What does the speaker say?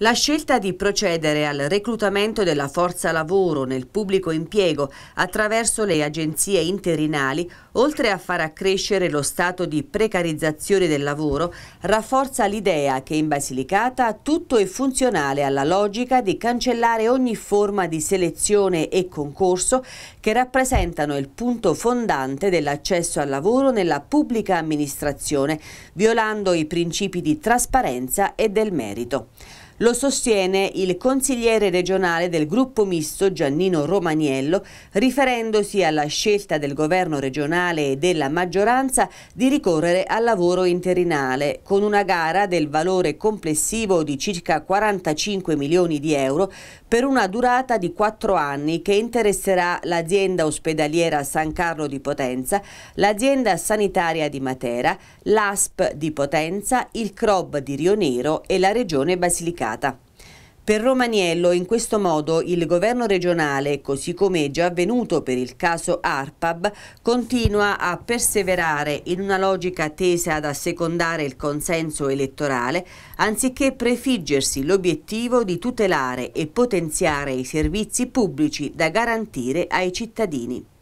La scelta di procedere al reclutamento della forza lavoro nel pubblico impiego attraverso le agenzie interinali, oltre a far accrescere lo stato di precarizzazione del lavoro, rafforza l'idea che in Basilicata tutto è funzionale alla logica di cancellare ogni forma di selezione e concorso che rappresentano il punto fondante dell'accesso al lavoro nella pubblica amministrazione, violando i principi di trasparenza e del merito. Lo sostiene il consigliere regionale del gruppo misto Giannino Romaniello, riferendosi alla scelta del governo regionale e della maggioranza di ricorrere al lavoro interinale, con una gara del valore complessivo di circa 45 milioni di euro per una durata di 4 anni che interesserà l'azienda ospedaliera San Carlo di Potenza, l'azienda sanitaria di Matera, l'ASP di Potenza, il CROB di Rionero e la regione Basilicata complicata. Per Romaniello in questo modo il governo regionale, così come è già avvenuto per il caso ARPAB, continua a perseverare in una logica tesa ad assecondare il consenso elettorale, anziché prefiggersi l'obiettivo di tutelare e potenziare i servizi pubblici da garantire ai cittadini.